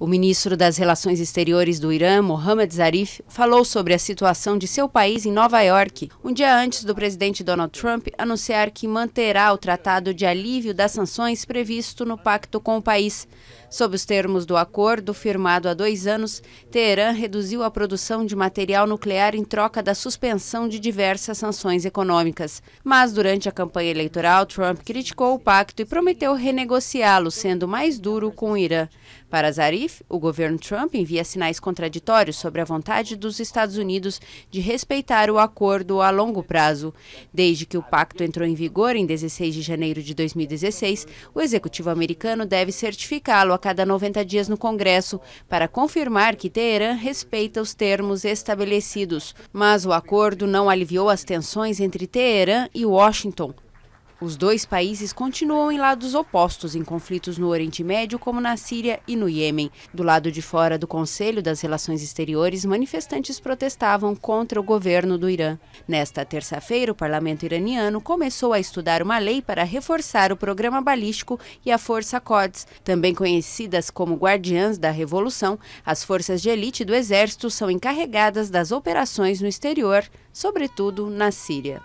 O ministro das Relações Exteriores do Irã, Mohammad Zarif, falou sobre a situação de seu país em Nova York, um dia antes do presidente Donald Trump anunciar que manterá o tratado de alívio das sanções previsto no pacto com o país. Sob os termos do acordo firmado há dois anos, Teherã reduziu a produção de material nuclear em troca da suspensão de diversas sanções econômicas. Mas durante a campanha eleitoral, Trump criticou o pacto e prometeu renegociá-lo, sendo mais duro com o Irã. Para Zarif, o governo Trump envia sinais contraditórios sobre a vontade dos Estados Unidos de respeitar o acordo a longo prazo. Desde que o pacto entrou em vigor em 16 de janeiro de 2016, o executivo americano deve certificá-lo a cada 90 dias no Congresso para confirmar que Teherã respeita os termos estabelecidos. Mas o acordo não aliviou as tensões entre Teherã e Washington. Os dois países continuam em lados opostos em conflitos no Oriente Médio, como na Síria e no Iêmen. Do lado de fora do Conselho das Relações Exteriores, manifestantes protestavam contra o governo do Irã. Nesta terça-feira, o parlamento iraniano começou a estudar uma lei para reforçar o programa balístico e a Força CODES. Também conhecidas como Guardiãs da Revolução, as forças de elite do Exército são encarregadas das operações no exterior, sobretudo na Síria.